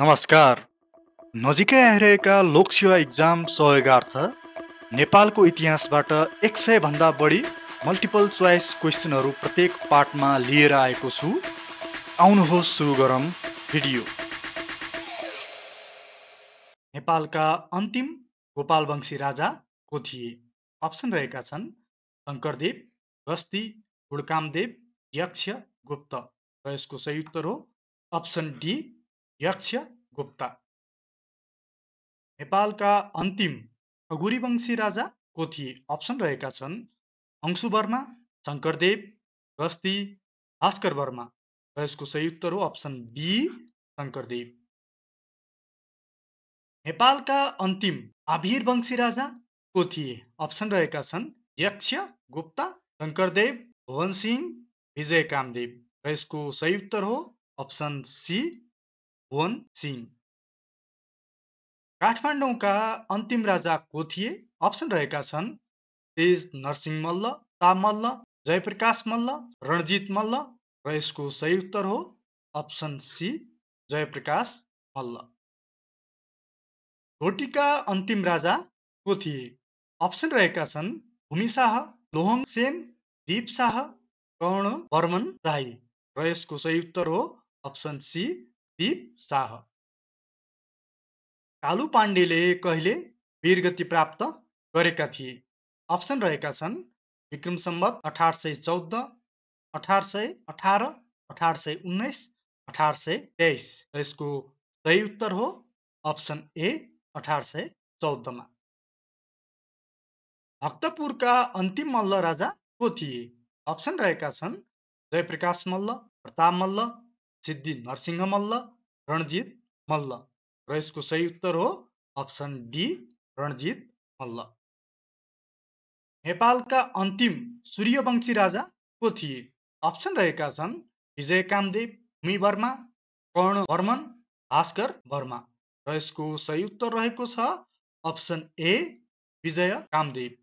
नमस्कार नजिकै आइरहेका लोकसेवा इक्जाम सहयोगार्थ नेपालको इतिहासबाट एक सयभन्दा बढी मल्टिपल चोइस क्वेसनहरू प्रत्येक पार्टमा लिएर आएको छु आउनुहोस् सुरु गरौँ भिडियो नेपालका अन्तिम गोपालवंशी राजा को थिए अप्सन रहेका छन् शङ्करदेव गस्ती गुडकामदेव यक्ष गुप्त र यसको सही उत्तर हो अप्सन डी यक्ष गुप्ता नेपालका अन्तिम खगुरीवंशी राजा को थिए अप्सन रहेका छन् अंशु वर्मा शङ्करदेव गस्ती भास्कर वर्मा र यसको उत्तर हो अप्सन बी शङ्करदेव नेपालका अन्तिम आभिरवंशी राजा को थिए अप्सन रहेका छन् यक्ष गुप्ता शङ्करदेव भुवन सिंह विजय कामदेव र यसको उत्तर हो अप्सन सी वन सिंह काठमाडौँका अन्तिम राजा को थिए अप्सन रहेका छन् तेज नरसिंह मल्ल तामल्ल जयप्रकाश मल्ल रणजित मल्ल र यसको सही उत्तर हो अप्सन सी जयप्रकाश मल्ल धोटीका अन्तिम राजा को थिए अप्सन रहेका छन् भूमिशाह लोहङ सेन दिप शाह कर्ण बर्मन दाई र यसको सही उत्तर हो अप्सन सी दिप शाह कालु पाण्डेले कहिले वीरगति प्राप्त गरेका थिए अप्सन रहेका छन् विक्रम सम्बत अठार सय चौध अठार सय अठार अठार सय उन्नाइस अठार सय तेइस यसको सही उत्तर हो अप्सन ए अठार सय चौधमा भक्तपुरका अन्तिम मल्ल राजा को थिए अप्सन रहेका छन् जयप्रकाश मल्ल प्रताप मल्ल सिद्धि नरसिंह मल्ल रणजित मल्ल र यसको सही उत्तर हो अप्सन डी रणजित मल्ल नेपालका अन्तिम सूर्यवंशी राजा को थिए अप्सन रहेका छन् विजय कामदेव वर्मा कर्ण वर्मन भास्कर वर्मा र यसको सही उत्तर रहेको छ अप्सन ए विजय कामदेव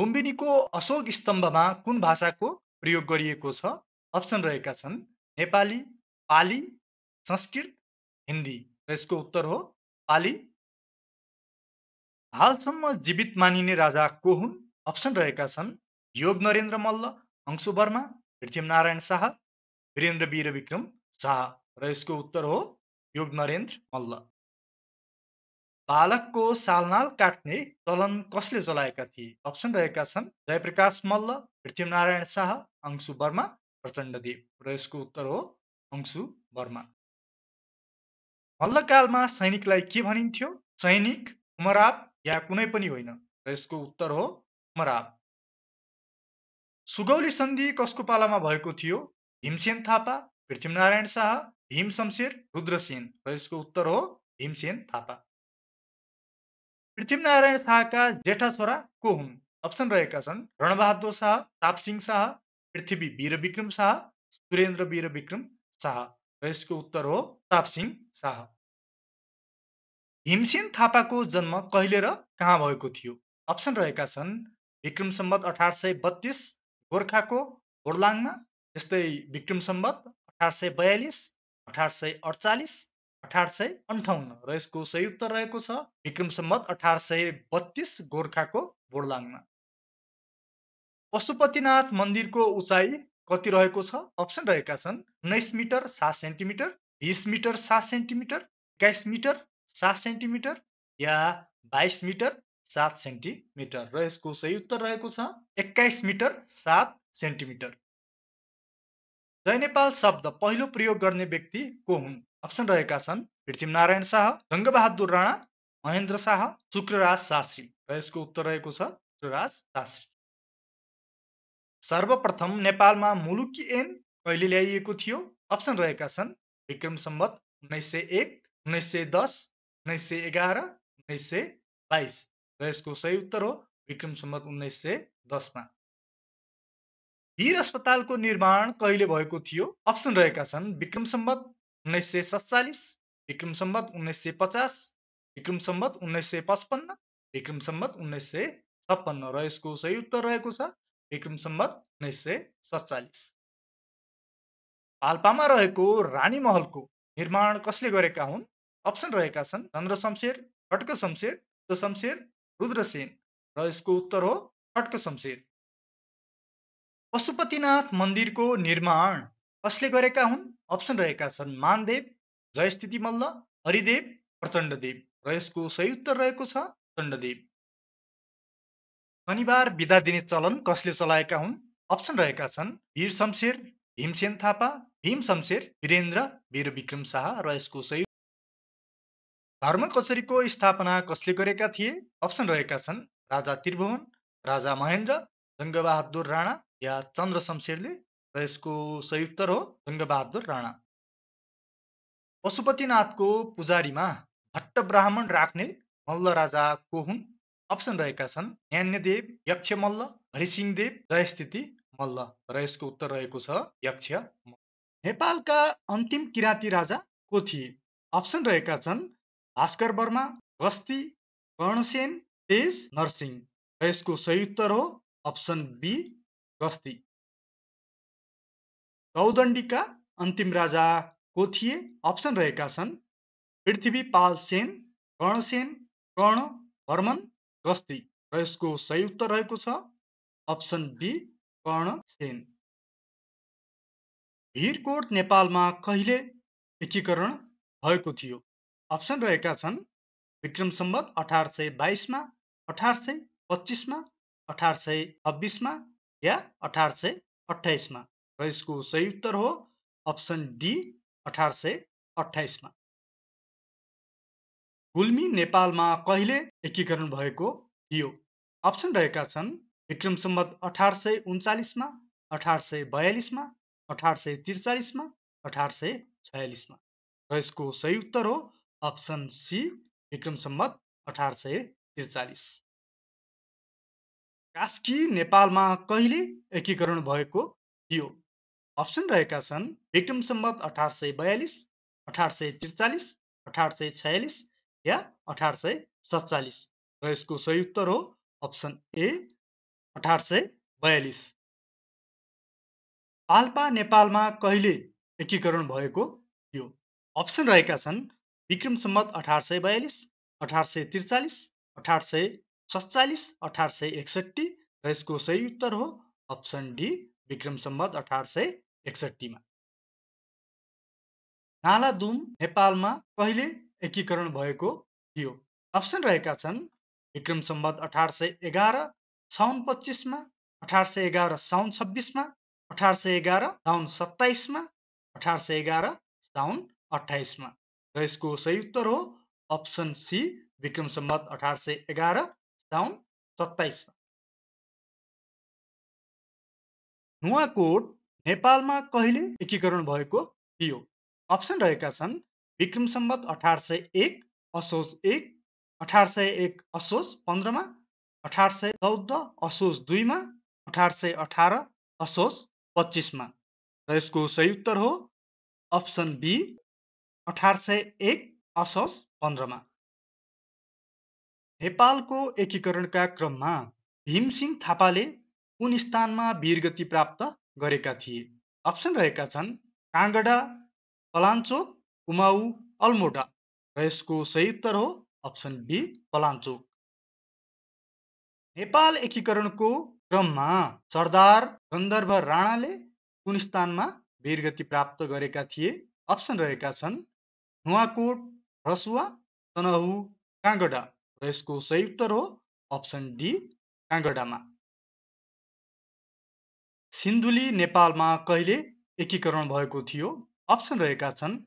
लुम्बिनीको अशोक स्तम्भमा कुन भाषाको प्रयोग गरिएको छ अप्सन रहेका छन् नेपाली पाली संस्कृत हिन्दी र यसको उत्तर हो पाली हालसम्म जीवित मानिने राजा को हुन् अप्सन रहेका छन् योग नरेन्द्र मल्ल अंशु वर्मा नारायण शाह वीरेन्द्र वीर विक्रम शाह र यसको उत्तर हो योग नरेन्द्र मल्ल बालकको सालनाल काट्ने चलन कसले चलाएका थिए अप्सन रहेका छन् जयप्रकाश मल्ल नारायण शाह अंशु वर्मा प्रचण्डदेव र यसको उत्तर हो अंशु वर्मा मल्लकालमा सैनिकलाई के भनिन्थ्यो सैनिक उमराप या कुनै पनि होइन र यसको उत्तर हो उमराप सुगौली सन्धि कसको पालामा भएको थियो भीमसेन थापा पृथ्वीनारायण शाह भीम शमशेर रुद्रसेन र यसको उत्तर हो भीमसेन थापा पृथ्वीनारायण शाहका जेठा छोरा को हुन् अप्सन रहेका छन् रणबहादुर शाह तापसिंह शाह पृथ्वी वीर विक्रम शाह सुरेन्द्र वीर विक्रम शाह र यसको उत्तर हो तापसिंह शाह हिमसेन थापाको जन्म कहिले र कहाँ भएको थियो अप्सन रहेका छन् विक्रम सम्बत अठार सय बत्तिस गोर्खाको होर्लाङमा यस्तै विक्रम सम्बत अठार सय बयालिस अठार सय अडचालिस अठार सय अन्ठाउन्न र यसको सही उत्तर रहेको छ विक्रम सम्बत अठार सय बत्तिस गोर्खाको बोर्लाङमा पशुपतिनाथ मन्दिरको उचाइ कति रहेको छ अप्सन रहेका छन् उन्नाइस मिटर सात सेन्टिमिटर बिस मिटर सात सेन्टिमिटर एक्काइस मिटर सात सेन्टिमिटर या बाइस मिटर सात सेन्टिमिटर र यसको सही उत्तर रहेको छ एक्काइस मिटर सात सेन्टिमिटर जय नेपाल शब्द पहिलो प्रयोग गर्ने व्यक्ति को हुन् अप्सन रहेका छन् पृथ्वीनारायण शाह जङ्गबहादुर राणा महेन्द्र शाह शुक्रराज शास्त्री र यसको उत्तर रहेको छ शुक्रराज शास्त्री सर्वप्रथम नेपालमा मुलुकी एन कहिले ल्याइएको थियो अप्सन रहेका छन् विक्रम सम्बत उन्नाइस सय एक उन्नाइस सय दस उन्नाइस सय एघार उन्नाइस सय बाइस र यसको सही उत्तर हो विक्रम सम्बत उन्नाइस सय दसमा वीर अस्पतालको निर्माण कहिले भएको थियो अप्सन रहेका छन् विक्रम सम्बत उन्नाइस सय सत्तालिस विक्रम सम्बत उन्नाइस सय पचास विक्रम सम्बत उन्नाइस सय पचपन्न विक्रम सम्बत उन्नाइस सय छप्पन्न र यसको सही उत्तर रहेको छ विक्रम सम्बत उन्नाइस सय सत्तालिस पाल्पामा रहेको रानी महलको निर्माण कसले गरेका हुन् अप्सन रहेका छन् चन्द्र शमशेर खड्क शमशेर तो शमशेर रुद्रसेन र यसको उत्तर हो खड्क शमशेर पशुपतिनाथ मन्दिरको निर्माण कसले गरेका हुन् अप्सन रहेका छन् मानदेव जयस्थिति मल्ल हरिदेव प्रचण्डदेव र यसको सही उत्तर रहेको छ प्रचण्डदेव शनिबार बिदा दिने चलन कसले चलाएका हुन् अप्सन रहेका छन् वीर शमशेर भीमसेन थापा भीम शमशेर वीरेन्द्र वीर विक्रम शाह र यसको सही धर्म कसरीको स्थापना कसले गरेका थिए अप्सन रहेका छन् राजा त्रिभुवन राजा महेन्द्र जङ्गबहादुर राणा या चन्द्र शमशेरले र यसको सही उत्तर हो जङ्गबहादुर राणा पशुपतिनाथको पुजारीमा भट्ट ब्राह्मण राख्ने मल्ल राजा को हुन् अप्सन रहेका छन् ज्ञानदेव यक्ष मल्ल हरिसिंहदेव जयस्थिति मल्ल र यसको उत्तर रहेको छ यक्ष नेपालका अन्तिम किराँती राजा को थिए अप्सन रहेका छन् भास्कर वर्मा गस्ती कर्णसेन तेज नरसिंह र यसको सही उत्तर हो अप्सन बी गस्ती गौदण्डीका अन्तिम राजा को थिए अप्सन रहेका छन् पृथ्वीपाल सेन कर्णसेन कर्ण भर्मन गस्ती र यसको उत्तर रहेको छ अप्सन बी कर्णसेन हिरकोट नेपालमा कहिले एकीकरण भएको थियो अप्सन रहेका छन् विक्रम सम्बत अठार सय बाइसमा अठार सय पच्चिसमा अठार सय छब्बिसमा या अठार सय अठाइसमा र यसको सही उत्तर हो अप्सन डी अठार सय अठाइसमा गुल्मी नेपालमा कहिले एकीकरण भएको थियो अप्सन रहेका छन् विक्रम सम्बत अठार सय उन्चालिसमा अठार सय बयालिसमा अठार सय त्रिचालिसमा अठार सय छयालिसमा र यसको सही उत्तर हो अप्सन सी विक्रम सम्बत अठार सय त्रिचालिस कास्की नेपालमा कहिले एकीकरण भएको थियो अप्सन रहेका छन् विक्रम सम्बत अठार सय बयालिस अठार सय त्रिचालिस अठार सय छयालिस या अठार सय सत्तालिस र यसको सही उत्तर हो अप्सन ए अठार सय बयालिस पाल्पा नेपालमा कहिले एकीकरण भएको थियो अप्सन रहेका छन् विक्रम सम्मत अठार सय बयालिस अठार सय त्रिचालिस अठार सय सत्तालिस अठार सय एकसट्ठी र यसको सही उत्तर हो अप्सन डी विक्रम सम्मत अठार सय एकसट्ठीमा नालादुम नेपालमा कहिले एकीकरण भएको थियो अप्सन रहेका छन् विक्रम सम्बत अठार सय एघार साउन पच्चिसमा अठार सय एघार साउन छब्बिसमा अठार सय एघार साउन सत्ताइसमा अठार सय एघार साउन अठाइसमा र यसको सही उत्तर हो अप्सन सी विक्रम सम्बत अठार सय एघार साउन सत्ताइसमा नुवाकोट नेपालमा कहिले एकीकरण भएको थियो अप्सन रहेका छन् विक्रम सम्बत अठार सय एक असोज एक अठार सय एक असोज पन्ध्रमा अठार सय चौध असोज दुईमा अठार सय अठार असोज पच्चिसमा र यसको सही उत्तर हो अप्सन बी अठार सय एक असोज पन्ध्रमा नेपालको एकीकरणका क्रममा भीमसिंह थापाले कुन स्थानमा वीरगति प्राप्त गरेका थिए अप्सन रहेका छन् काँगडा पलाञ्चोक कुमाउ अल्मोडा र यसको उत्तर हो अप्सन बी पलाञ्चोक नेपाल एकीकरणको क्रममा सरदार गन्धर्व राणाले कुन स्थानमा वीरगति प्राप्त गरेका थिए अप्सन रहेका छन् नुवाकोट रसुवा तनहु काँगडा र यसको उत्तर हो अप्सन डी काँगडामा सिन्धुली नेपालमा कहिले एकीकरण भएको थियो अप्सन रहेका छन्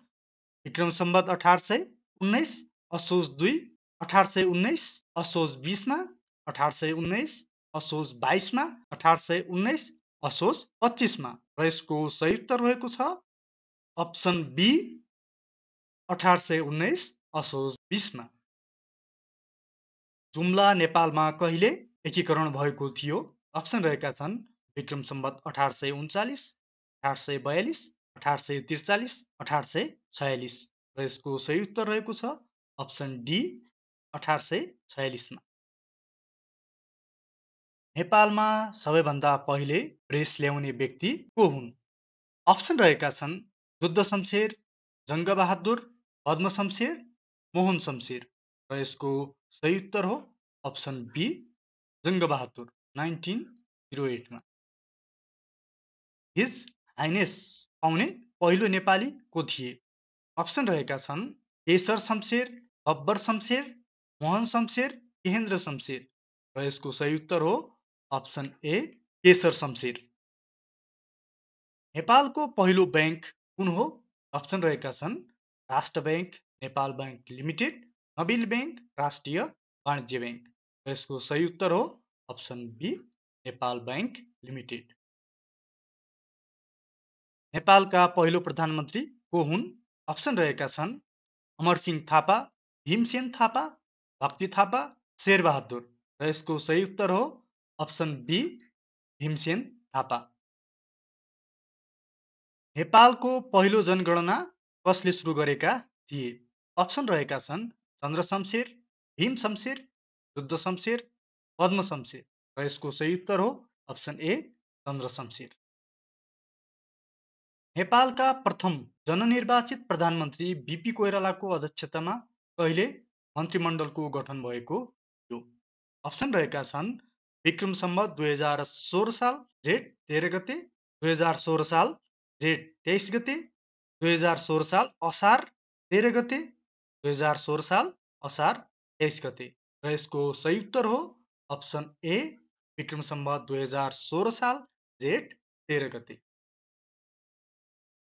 विक्रम सम्बत अठार सय उन्नाइस असोज दुई अठार सय उन्नाइस असोज बिसमा अठार सय उन्नाइस असोज बाइसमा अठार सय उन्नाइस असोज पच्चिसमा र यसको सही उत्तर रहेको छ अप्सन बी अठार सय उन्नाइस असोज बिसमा जुम्ला नेपालमा कहिले एकीकरण भएको थियो अप्सन रहेका छन् विक्रम सम्बत अठार सय उन्चालिस अठार सय बयालिस अठार सय त्रिचालिस अठार सय छयालिस र यसको सही उत्तर रहेको छ अप्सन डी अठार सय छयालिसमा नेपालमा सबैभन्दा पहिले प्रेस ल्याउने व्यक्ति को हुन् अप्सन रहेका छन् बुद्ध शमशेर जङ्गबहादुर पद्म शमशेर मोहन शमशेर र यसको सही उत्तर हो option B Jang Bahadur nineteen zero एटमा हिज आइनेस पाउने पहिलो नेपाली को थिए अप्सन रहेका छन् केशर शमशेर गब्बर शमशेर मोहन शमशेर केहेन्द्र शमशेर र यसको सही उत्तर हो अप्सन ए केशर शमशेर नेपालको पहिलो ब्याङ्क कुन हो अप्सन रहेका छन् Rastra bank Nepal bank limited Nabil bank Rastriya Banijya bank र यसको सही उत्तर हो option B Nepal bank limited नेपालका पहिलो प्रधानमन्त्री को हुन् अप्सन रहेका छन् अमरसिंह थापा भीमसेन थापा भक्ति थापा शेरबहादुर र यसको सही उत्तर हो अप्सन बी भीमसेन थापा नेपालको पहिलो जनगणना कसले सुरु गरेका थिए अप्सन रहेका छन् चन्द्र शमशेर भीम शमशेर युद्ध शमशेर पद्म शमशेर र यसको सही उत्तर हो अप्सन ए चन्द्र शमशेर नेपालका प्रथम जननिर्वाचित प्रधानमन्त्री बिपी कोइरालाको अध्यक्षतामा अहिले मन्त्रीमण्डलको गठन भएको थियो अप्सन रहेका छन् विक्रम सम्बत दुई हजार सोह्र साल जेठ तेह्र गते दुई हजार सोह्र साल जेठ तेइस गते दुई हजार सोह्र साल असार तेह्र गते दुई हजार सोह्र साल असार तेइस गते र यसको सही उत्तर हो अप्सन ए विक्रम सम्बत दुई हजार सोह्र साल जेठ तेह्र गते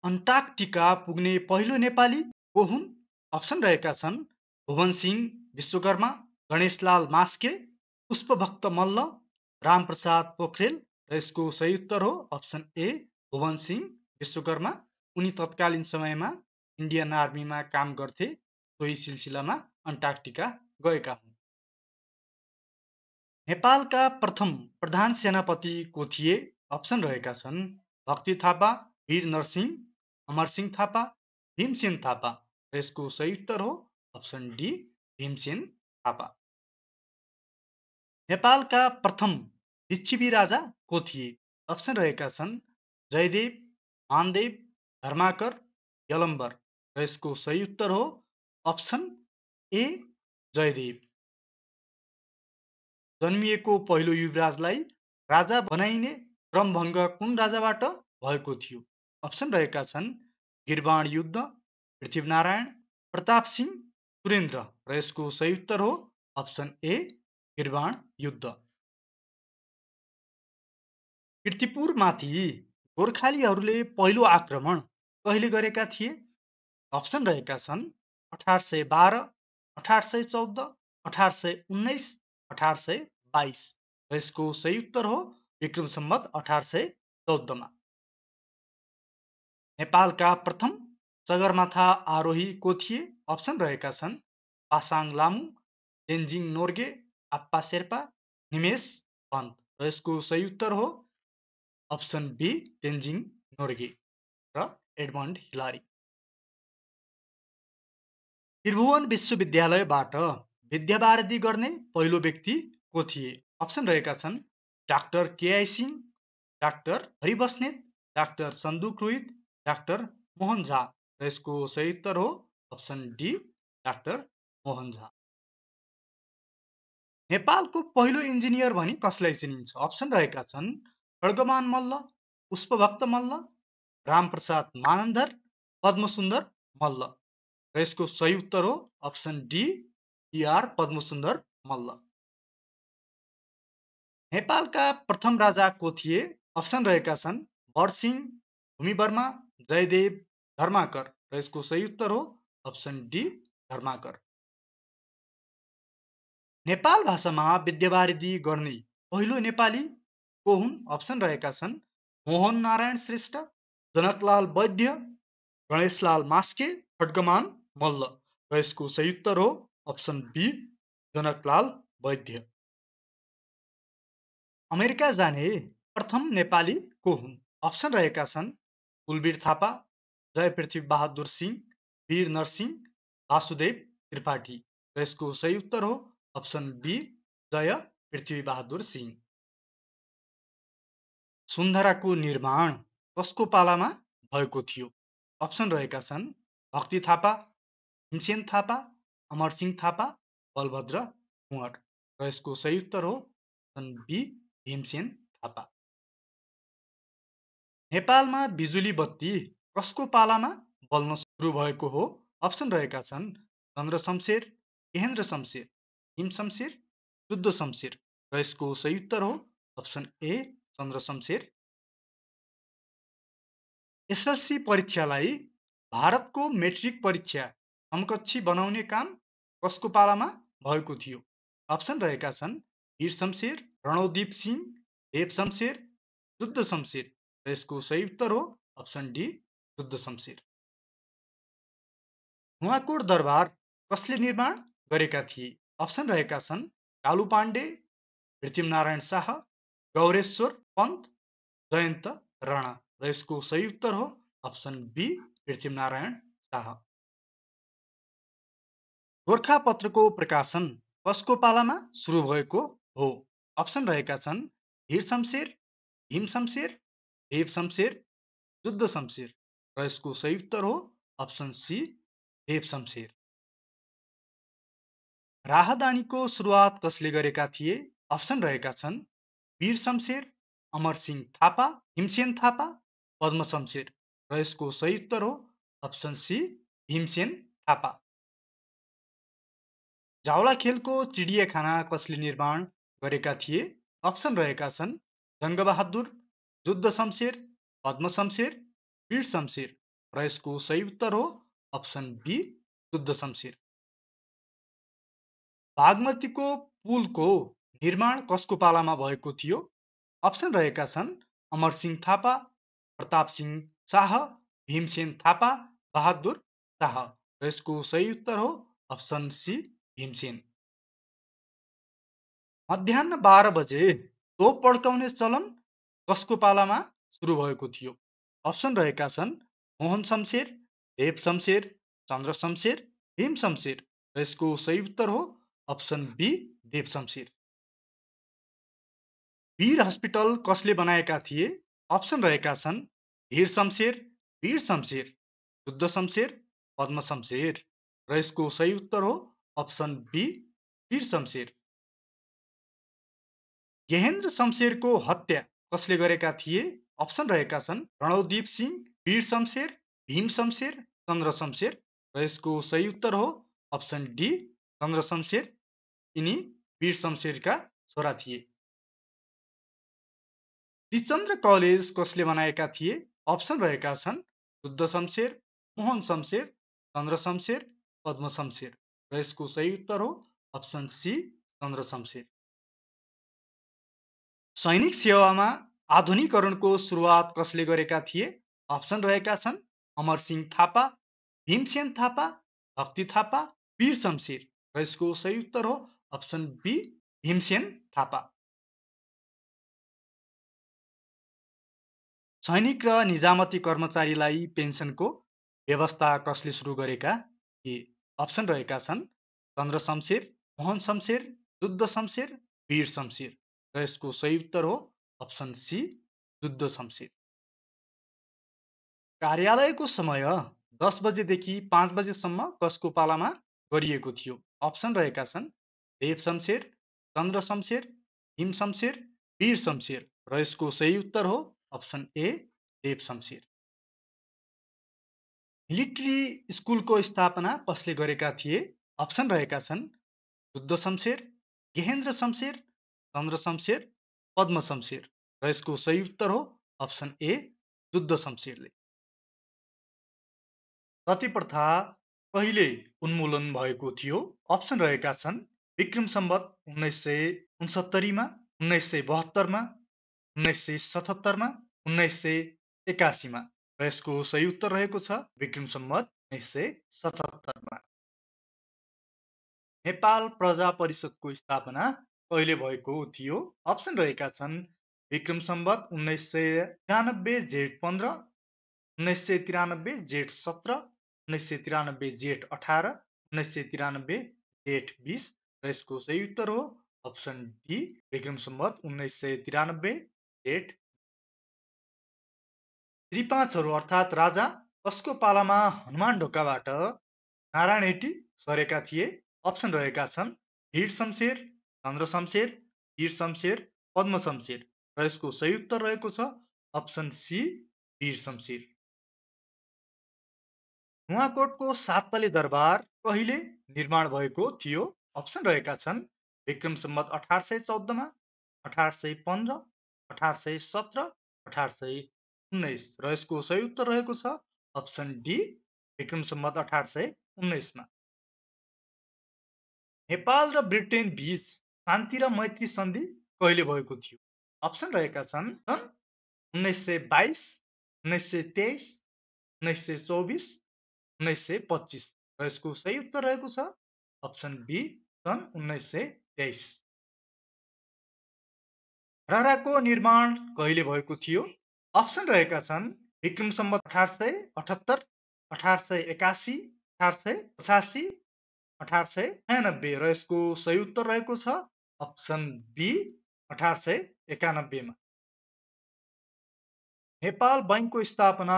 अन्टार्क्टिका पुग्ने पहिलो नेपाली को हुन् अप्सन रहेका छन् भुवन सिंह विश्वकर्मा गणेशलाल मास्के पुष्पभक्त मल्ल रामप्रसाद पोखरेल र यसको सही उत्तर हो अप्सन ए भुवन सिंह विश्वकर्मा उनी तत्कालीन समयमा इन्डियन आर्मीमा काम गर्थे सोही सिलसिलामा अन्टार्क्टिका गएका हुन् नेपालका प्रथम प्रधान सेनापति को थिए अप्सन रहेका छन् भक्ति थापा वीर नरसिंह अमरसिंह थापा भीमसेन थापा र यसको सही उत्तर हो अप्सन डी भीमसेन थापा नेपालका प्रथम लिच्छिवी राजा को थिए अप्सन रहेका छन् जयदेव मानदेव धर्माकर यलम्बर र यसको सही उत्तर हो अप्सन ए जयदेव जन्मिएको पहिलो युवराजलाई राजा बनाइने क्रमभङ्ग कुन राजाबाट भएको थियो अप्सन रहेका छन् गिरवाण युद्ध पृथ्वीनारायण प्रताप सिंह सुरेन्द्र र यसको सही उत्तर हो अप्सन ए गिरबाण युद्ध किर्तिपुरमाथि गोर्खालीहरूले पहिलो आक्रमण कहिले गरेका थिए अप्सन रहेका छन् अठार सय बाह्र अठार सय चौध अठार सय उन्नाइस अठार सय बाइस र यसको सही उत्तर हो विक्रम सम्मत अठार सय चौधमा नेपालका प्रथम सगरमाथा आरोही को थिए अप्सन रहेका छन् पासाङ लामु तेन्जिङ नोर्गे आप्पा शेर्पा निमेश पन्त र यसको सही उत्तर हो अप्सन बी तेन्जिङ नोर्गे र एडमन्ड हिलारी त्रिभुवन विश्वविद्यालयबाट विद्यावारती गर्ने पहिलो व्यक्ति को थिए अप्सन रहेका छन् doctor K I Singh doctor Hari Basnet doctor Sanduk Ruit doctor Mohan Jha र यसको सही उत्तर हो option D doctor Mohan Jha नेपालको पहिलो इन्जिनियर भनी कसलाई चिनिन्छ अप्सन रहेका छन् खड्गमान मल्ल पुष्पभक्त मल्ल रामप्रसाद मानन्धर पद्मसुन्दर मल्ल र यसको सही उत्तर हो अप्सन डी पिआर पद्मसुन्दर मल्ल नेपालका प्रथम राजा को थिए अप्सन रहेका छन् भरसिंह भूमि वर्मा जयदेव धर्माकर र यसको सही उत्तर हो अप्सन डी धर्माकर नेपाल भाषामा विद्यावारिधि गर्ने पहिलो नेपाली को हुन् अप्सन रहेका छन् मोहन नारायण श्रेष्ठ जनकलाल वैद्य गणेशलाल मास्के खड्गमान मल्ल र यसको सही उत्तर हो option B Janaklal Vaidya America जाने प्रथम नेपाली को हुन् अप्सन रहेका छन् कुलवीर थापा जय बहादुर सिंह वीर नरसिंह वासुदेव त्रिपाठी र यसको सही उत्तर हो अप्सन बी जय पृथ्वी बहादुर सिंह सुन्धराको निर्माण कसको पालामा भएको थियो अप्सन रहेका छन् भक्ति थापा हिमसेन थापा अमरसिंह थापा बलभद्र कुँवर र यसको सही उत्तर हो अप्सन बी भीमसेन थापा नेपालमा बिजुली बत्ती कसको पालामा बल्न सुरु भएको हो अप्सन रहेका छन् चन्द्र शमशेर गेहेन्द्र शमशेर हिम शमशेर शुद्ध शमशेर र यसको सही उत्तर हो option A Chandra Shamsher SLC परीक्षालाई भारतको मेट्रिक परीक्षा समकक्षी बनाउने काम कसको पालामा भएको थियो अप्सन रहेका छन् वीर शमशेर रणौदीप सिंह देव शमशेर शुद्ध शमशेर र यसको सही उत्तर हो अप्सन डी बुद्ध शमशेर नुवाकोट दरबार कसले निर्माण गरेका थिए अप्सन रहेका छन् कालु पाण्डे पृथ्वीनारायण शाह गौरेश्वर पन्त जयन्त राणा र यसको सही उत्तर हो अप्सन बी पृथ्वीनारायण शाह गोर्खा पत्रको प्रकाशन कसको पालामा सुरु भएको हो अप्सन रहेका छन् हिर शमशेर हिम शमशेर देव शमशेर युद्ध शमशेर र यसको सही उत्तर हो अप्सन सी देव शमशेर राहदानीको सुरुवात कसले गरेका थिए अप्सन रहेका छन् वीर शमशेर अमर सिंह थापा हिमसेन थापा पद्म शमशेर र यसको सही उत्तर हो अप्सन सी भीमसेन थापा झाउला खेलको चिडियाखाना कसले निर्माण गरेका थिए अप्सन रहेका छन् जङ्गबहादुर जुद्ध शमशेर पद्म शमशेर वीर शमशेर र यसको सही उत्तर हो अप्सन बी जुद्ध शमशेर बागमतीको पुलको निर्माण कसको पालामा भएको थियो अप्सन रहेका छन् अमरसिंह थापा प्रताप सिंह शाह भीमसेन थापा बहादुर शाह र यसको सही उत्तर हो अप्सन सी भीमसेन मध्याह बाह्र बजे तोप पड्काउने चलन कसको पालामा सुरु भएको थियो अप्सन रहेका छन् मोहन शमशेर देव शमशेर चन्द्र शमशेर भीम शमशेर र यसको सही उत्तर हो option B Dev Shamsher Bir hospital कसले बनाएका थिए अप्सन रहेका छन् वीर शमशेर वीर शमशेर युद्ध शमशेर पद्म शमशेर र यसको सही उत्तर हो अप्सन बी वीर शमशेर गेहेन्द्र शमशेरको हत्या कसले गरेका थिए अप्सन रहेका छन् रणदीप सिंह वीर शमशेर भीम शमशेर चन्द्र शमशेर र यसको सही उत्तर हो अप्सन डी चन्द्र शमशेर यिनी वीर शमशेरका छोरा थिए त्रिचन्द्र कलेज कसले बनाएका थिए अप्सन रहेका छन् बुद्ध शमशेर मोहन शमशेर चन्द्र शमशेर पद्म शमशेर र यसको सही उत्तर हो अप्सन सी चन्द्र शमशेर सैनिक सेवामा आधुनिकरणको सुरुवात कसले गरेका थिए अप्सन रहेका छन् अमरसिंह थापा भीमसेन थापा भक्ति थापा वीर शमशेर र यसको सही उत्तर हो अप्सन बी भीमसेन थापा सैनिक र निजामती कर्मचारीलाई पेन्सनको व्यवस्था कसले सुरु गरेका थिए अप्सन रहेका छन् चन्द्र शमशेर मोहन शमशेर युद्ध शमशेर वीर शमशेर र यसको सही उत्तर हो अप्सन सी युद्ध शमशेर कार्यालयको समय दस बजेदेखि पाँच बजेसम्म कसको पालामा गरिएको थियो अप्सन रहेका छन् देव शमशेर चन्द्र शमशेर हिम शमशेर वीर शमशेर र यसको सही उत्तर हो option A Dev Shamsher military स्कुलको स्थापना कसले गरेका थिए अप्सन रहेका छन् युद्ध शमशेर गेहेन्द्र शमशेर चन्द्र शमशेर पद्म शमशेर र यसको सही उत्तर हो अप्सन ए युद्ध शमशेरले सती प्रथा कहिले उन्मूलन भएको थियो अप्सन रहेका छन् विक्रम सम्बत उन्नाइस सय उन्सत्तरीमा उन्नाइस सय बहत्तरमा उन्नाइस सय सतहत्तरमा उन्नाइस सय एकासीमा र यसको सही उत्तर रहेको छ विक्रम सम्बत उन्नाइस सय सतहत्तरमा नेपाल प्रजा परिषदको स्थापना कहिले भएको थियो अप्सन रहेका छन् विक्रम सम्बत उन्नाइस सय त्रियानब्बे जेठ पन्ध्र उन्नाइस सय त्रियानब्बे जेठ सत्र उन्नाइस सय त्रियानब्बे जेठ अठार उन्नाइस सय त्रियानब्बे जेठ बिस र यसको सही उत्तर हो अप्सन डी विक्रम सम्बत उन्नाइस सय त्रियानब्बे जेठ त्रिपाँचहरू अर्थात् राजा कसको पालामा हनुमान ढोकाबाट नारायण हेटी सरेका थिए अप्सन रहेका छन् भिड शमशेर चन्द्र शमशेर वीर शमशेर पद्म शमशेर र यसको संयुक्त रहेको छ अप्सन सी वीर शमशेर नुवाकोटको सातपले दरबार कहिले निर्माण भएको थियो अप्सन रहेका छन् विक्रम सम्मत अठार सय चौधमा अठार सय पन्ध्र अठार सय सत्र अठार सय उन्नाइस र यसको संयुक्त रहेको छ अप्सन डी विक्रम सम्मत अठार सय उन्नाइसमा नेपाल र ब्रिटेन बीच शान्ति र मैत्री सन्धि कहिले भएको थियो अप्सन रहेका छन् उन्नाइस सय बाइस उन्नाइस सय तेइस उन्नाइस सय चौबिस उन्नाइस सय पच्चिस र यसको सही उत्तर रहेको छ अप्सन बी सन् उन्नाइस सय तेइस राराको निर्माण कहिले भएको थियो अप्सन रहेका छन् विक्रम सम्बत अठार सय अठहत्तर अठार सय एकासी अठार सय पचासी अठार सय छयानब्बे र यसको सही उत्तर रहेको छ अप्सन बी अठार सय एकानब्बेमा नेपाल बैङ्कको स्थापना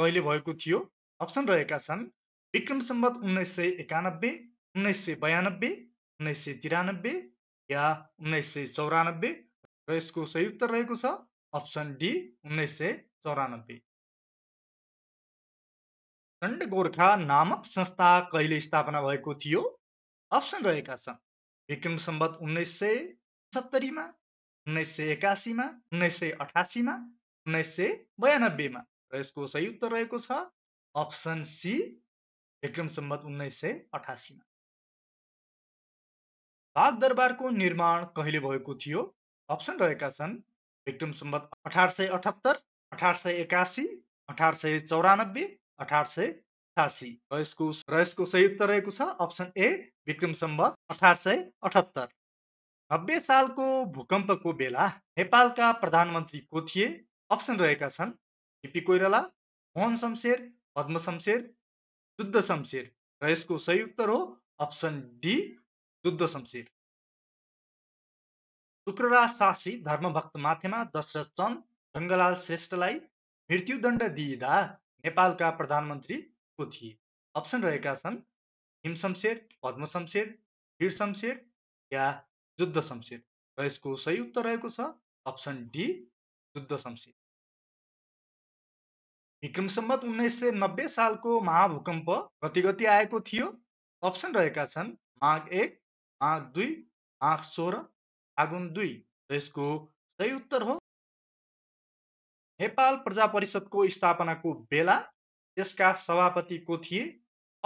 कहिले भएको थियो अप्सन रहेका छन् विक्रम सम्बत उन्नाइस सय एकानब्बे उन्नाइस सय बयानब्बे उन्नाइस सय तिरानब्बे या उन्नाइस सय चौरानब्बे र यसको सही उत्तर रहेको छ अप्सन डी उन्नाइस सय चौरानब्बे दण्ड गोर्खा नामक संस्था कहिले स्थापना भएको थियो अप्सन रहेका छन् विक्रम सम्बत उन्नाइस सय सत्तरीमा उन्नाइस सय एकासीमा उन्नाइस सय अठासीमा उन्नाइस सय बयानब्बेमा र यसको उत्तर रहेको छ अप्सन सी विक्रम सम्बत उन्नाइस सय अठासीमा बाग दरबारको निर्माण कहिले भएको थियो अप्सन रहेका छन् विक्रम सम्बत अठार सय अठहत्तर अठार सय एकासी अठार सय चौरानब्बे अठार सय अठासी र यसको र यसको सही उत्तर रहेको छ अप्सन ए विक्रम सम्भ अठार सय अठहत्तर नब्बे सालको भूकम्पको बेला नेपालका प्रधानमन्त्री को थिए अप्सन रहेका छन् बिपी कोइराला मोहन शमशेर पद्म शमशेर युद्ध शमशेर र यसको सही उत्तर हो अप्सन डी युद्ध शमशेर शुक्रराज शास्त्री धर्मभक्त माथेमा दशरथ चन्द रङ्गलाल श्रेष्ठलाई मृत्युदण्ड दिइँदा नेपालका प्रधानमन्त्री को थिए अप्सन रहेका छन् हिम शमशेर पद्म शमशेर या जुद्ध शमशेर र यसको सही उत्तर रहेको छ अप्सन डी युद्ध शमशेर विक्रम सम्बत उन्नाइस सय नब्बे सालको महाभूकम्प गति गति आएको थियो अप्सन रहेका छन् माघ एक माघ दुई माघ सोह्र आगुन दुई र यसको सही उत्तर हो नेपाल प्रजा परिषदको स्थापनाको बेला यसका सभापति को थिए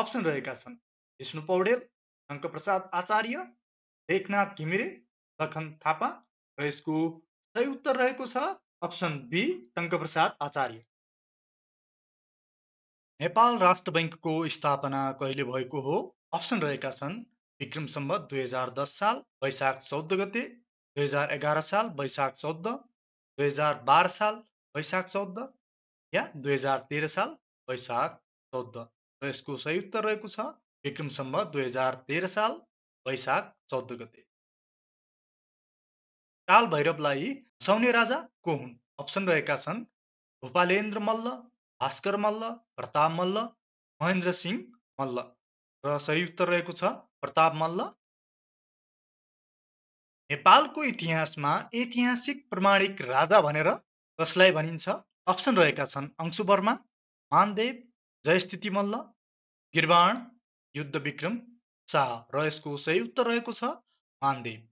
अप्सन रहेका छन् विष्णु पौडेल प्रसाद आचार्य लेखनाथ घिमिरे लखन थापा र यसको सही उत्तर रहेको छ अप्सन बी प्रसाद आचार्य नेपाल राष्ट्र बैङ्कको स्थापना कहिले भएको हो अप्सन रहेका छन् विक्रम सम्बत दुई हजार दस साल वैशाख चौध गते दुई हजार एघार साल वैशाख चौध दुई हजार बाह्र साल वैशाख चौध या दुई हजार तेह्र साल वैशाख चौध र यसको संयुक्त रहेको छ विक्रमसम्म दुई हजार तेह्र साल वैशाख चौध गते काल भैरवलाई सौने राजा को हुन् अप्सन रहेका छन् भोपालेन्द्र मल्ल भास्कर मल्ल प्रताप मल्ल महेन्द्र सिंह मल्ल र सही उत्तर रहेको छ प्रताप मल्ल नेपालको इतिहासमा ऐतिहासिक प्रमाणिक राजा भनेर कसलाई भनिन्छ अप्सन रहेका छन् अंशु वर्मा मानदेव जयस्थिति मल्ल गिरबाण युद्ध विक्रम शाह र यसको सही उत्तर रहेको छ मानदेव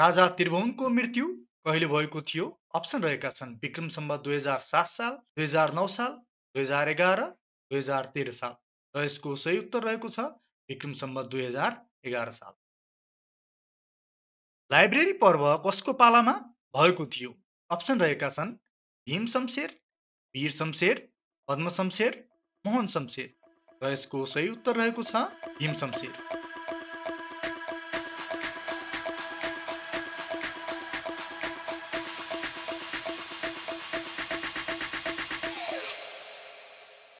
राजा त्रिभुवनको मृत्यु कहिले भएको थियो अप्सन रहेका छन् विक्रम सम्बत दुई हजार सात साल दुई हजार नौ साल दुई हजार एघार दुई हजार तेह्र साल र यसको सही उत्तर रहेको छ विक्रम सम्बत दुई हजार एघार साल लाइब्रेरी पर्व कसको पालामा भएको थियो अप्सन रहेका छन् भीम शमशेर वीर शमशेर पद्म शमशेर मोहन शमशेर र यसको सही उत्तर रहेको छ भीम शमशेर